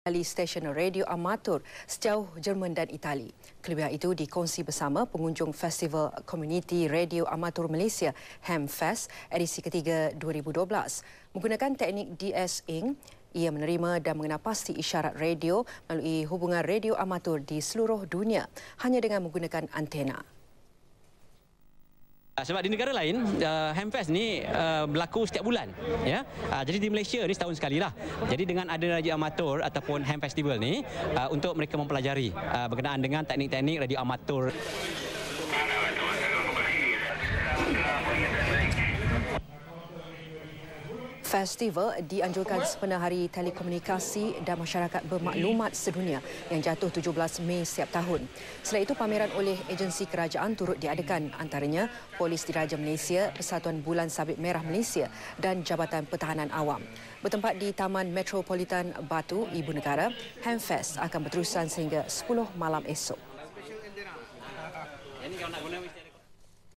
melalui stesen radio amatur sejauh Jerman dan Itali. Kelebihan itu dikongsi bersama pengunjung Festival Community Radio Amatur Malaysia, HAMFest, edisi ketiga 2012. Menggunakan teknik DS-ing, ia menerima dan mengenal pasti isyarat radio melalui hubungan radio amatur di seluruh dunia hanya dengan menggunakan antena. Ah, sebab di negara lain uh, Hamfest ni uh, berlaku setiap bulan ya uh, jadi di Malaysia ni setahun sekali lah jadi dengan ada radio amatur ataupun Ham Festival ni uh, untuk mereka mempelajari uh, berkenaan dengan teknik-teknik radio amatur Festival dianjurkan sepenuh hari telekomunikasi dan masyarakat bermaklumat sedunia yang jatuh 17 Mei setiap tahun. Selain itu, pameran oleh agensi kerajaan turut diadakan antaranya Polis Diraja Malaysia, Persatuan Bulan Sabit Merah Malaysia dan Jabatan Pertahanan Awam. Bertempat di Taman Metropolitan Batu, Ibu Negara, Hamfest akan berterusan sehingga 10 malam esok.